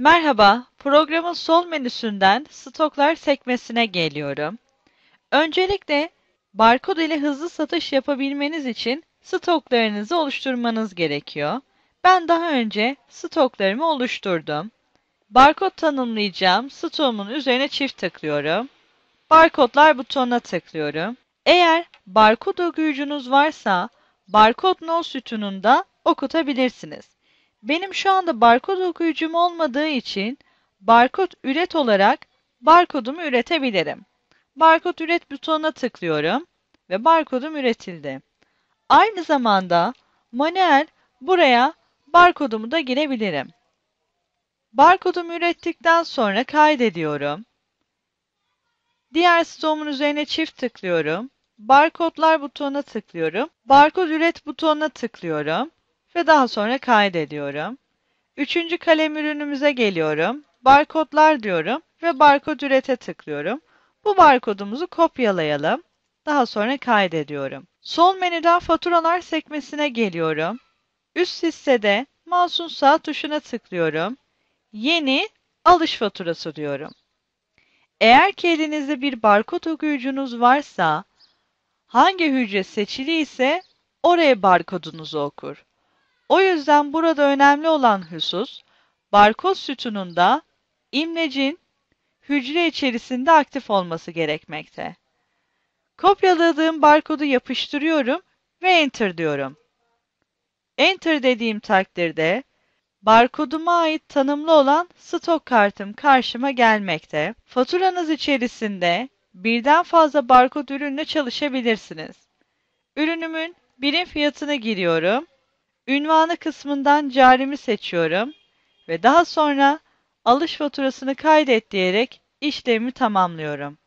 Merhaba, programın sol menüsünden stoklar sekmesine geliyorum. Öncelikle barkod ile hızlı satış yapabilmeniz için stoklarınızı oluşturmanız gerekiyor. Ben daha önce stoklarımı oluşturdum. Barkod tanımlayacağım stoğumun üzerine çift tıklıyorum. Barkodlar butonuna tıklıyorum. Eğer barkod okuyucunuz varsa barkod no sütununda okutabilirsiniz. Benim şu anda barkod okuyucum olmadığı için barkod üret olarak barkodumu üretebilirim. Barkod üret butonuna tıklıyorum ve barkodum üretildi. Aynı zamanda manuel buraya barkodumu da girebilirim. Barkodumu ürettikten sonra kaydediyorum. Diğer stoğumun üzerine çift tıklıyorum. Barkodlar butonuna tıklıyorum. Barkod üret butonuna tıklıyorum ve daha sonra kaydediyorum. Üçüncü kalem ürünümüze geliyorum. Barkodlar diyorum ve barkod ürete tıklıyorum. Bu barkodumuzu kopyalayalım. Daha sonra kaydediyorum. Sol menüden faturalar sekmesine geliyorum. Üst listede masum sağ tuşuna tıklıyorum. Yeni alış faturası diyorum. Eğer ki elinizde bir barkod okuyucunuz varsa hangi hücre seçili ise oraya barkodunuzu okur. O yüzden burada önemli olan husus, barkod sütununda imlecin hücre içerisinde aktif olması gerekmekte. Kopyaladığım barkodu yapıştırıyorum ve Enter diyorum. Enter dediğim takdirde barkoduma ait tanımlı olan stok kartım karşıma gelmekte. Faturanız içerisinde birden fazla barkod ürünle çalışabilirsiniz. Ürünümün birim fiyatını giriyorum Ünvanı kısmından carimi seçiyorum ve daha sonra alış faturasını kaydet diyerek işlemi tamamlıyorum.